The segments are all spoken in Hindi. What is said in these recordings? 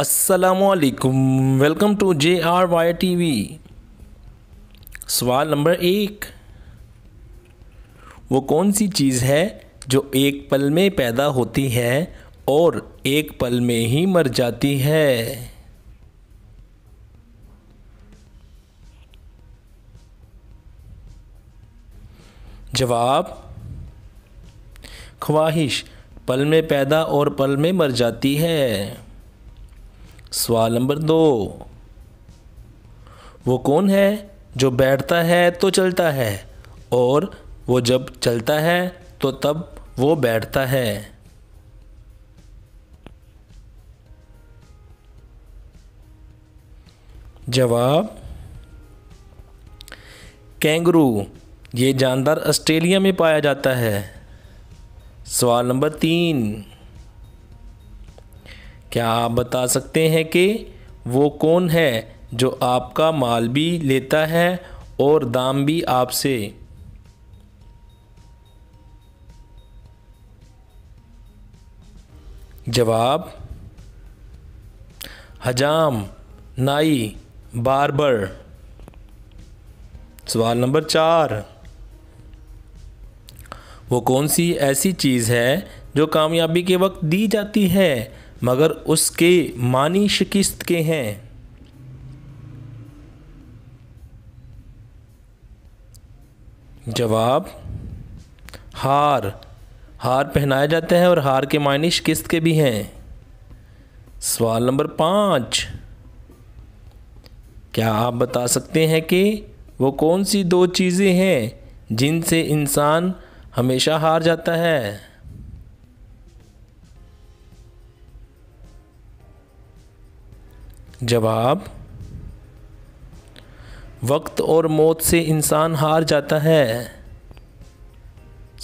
असलकुम welcome to J R Y T V सवाल नंबर एक वो कौन सी चीज़ है जो एक पल में पैदा होती है और एक पल में ही मर जाती है जवाब ख्वाहिश पल में पैदा और पल में मर जाती है सवाल नंबर दो वो कौन है जो बैठता है तो चलता है और वो जब चलता है तो तब वो बैठता है जवाब कैंगरू ये जानदार ऑस्ट्रेलिया में पाया जाता है सवाल नंबर तीन क्या आप बता सकते हैं कि वो कौन है जो आपका माल भी लेता है और दाम भी आपसे जवाब हजाम नाई बारबर सवाल नंबर चार वो कौन सी ऐसी चीज़ है जो कामयाबी के वक्त दी जाती है मगर उसके मानी शिकस्त के हैं जवाब हार हार पहनाए जाते हैं और हार के मानी शिकस्त के भी हैं सवाल नंबर पाँच क्या आप बता सकते हैं कि वो कौन सी दो चीज़ें हैं जिनसे इंसान हमेशा हार जाता है जवाब वक्त और मौत से इंसान हार जाता है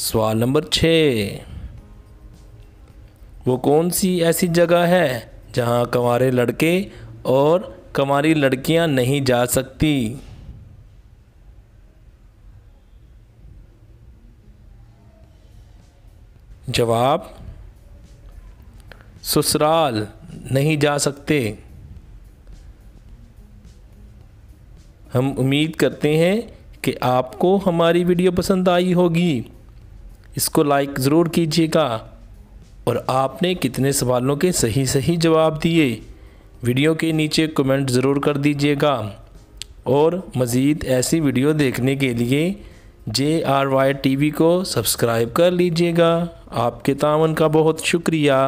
सवाल नंबर छ वो कौन सी ऐसी जगह है जहां कंवारे लड़के और कंवारी लड़कियां नहीं जा सकती जवाब ससुराल नहीं जा सकते हम उम्मीद करते हैं कि आपको हमारी वीडियो पसंद आई होगी इसको लाइक ज़रूर कीजिएगा और आपने कितने सवालों के सही सही जवाब दिए वीडियो के नीचे कमेंट ज़रूर कर दीजिएगा और मज़ीद ऐसी वीडियो देखने के लिए जे आर वाई टी को सब्सक्राइब कर लीजिएगा आपके तावन का बहुत शुक्रिया